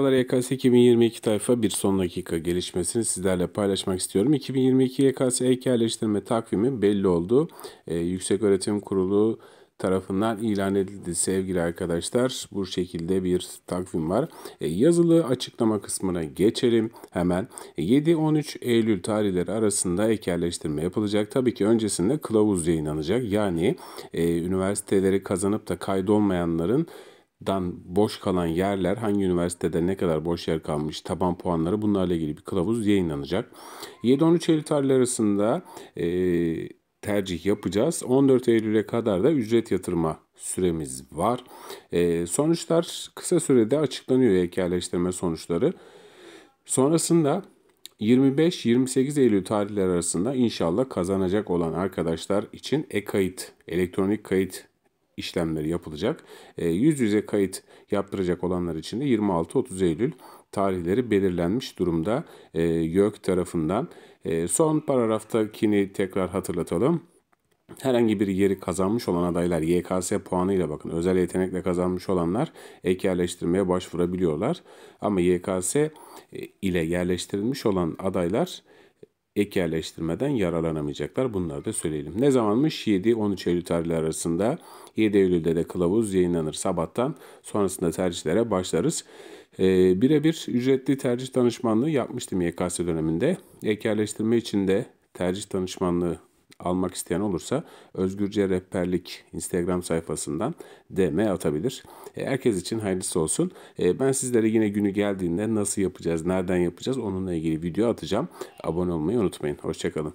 Merhabalar YKS 2022 tayfa bir son dakika gelişmesini sizlerle paylaşmak istiyorum. 2022 YKS ek takvimi belli oldu. Ee, Yüksek Öğretim Kurulu tarafından ilan edildi sevgili arkadaşlar. Bu şekilde bir takvim var. E, yazılı açıklama kısmına geçelim hemen. E, ee, 7-13 Eylül tarihleri arasında ek yapılacak. Tabii ki öncesinde kılavuz yayınlanacak. Yani e, üniversiteleri kazanıp da kaydolmayanların dan boş kalan yerler hangi üniversitede ne kadar boş yer kalmış taban puanları bunlarla ilgili bir kılavuz yayınlanacak. 7-13 Eylül tarihleri arasında e, tercih yapacağız. 14 Eylül'e kadar da ücret yatırma süremiz var. E, sonuçlar kısa sürede açıklanıyor heykelleştirme sonuçları. Sonrasında 25-28 Eylül tarihleri arasında inşallah kazanacak olan arkadaşlar için e-kayıt, elektronik kayıt işlemleri yapılacak. E, yüz yüze kayıt yaptıracak olanlar için de 26-30 Eylül tarihleri belirlenmiş durumda e, YÖK tarafından. E, son paragraftakini tekrar hatırlatalım. Herhangi bir yeri kazanmış olan adaylar YKS puanıyla bakın özel yetenekle kazanmış olanlar ek yerleştirmeye başvurabiliyorlar. Ama YKS e, ile yerleştirilmiş olan adaylar ek yerleştirmeden yaralanamayacaklar Bunları da söyleyelim. Ne zamanmış? 7-13 Eylül tarihleri arasında 7 Eylül'de de kılavuz yayınlanır sabahtan. Sonrasında tercihlere başlarız. E, Birebir ücretli tercih danışmanlığı yapmıştım YKS döneminde. Ek yerleştirme için de tercih danışmanlığı almak isteyen olursa Özgürce Rehberlik Instagram sayfasından DM atabilir. E, herkes için hayırlısı olsun. E, ben sizlere yine günü geldiğinde nasıl yapacağız, nereden yapacağız onunla ilgili video atacağım. Abone olmayı unutmayın. Hoşçakalın.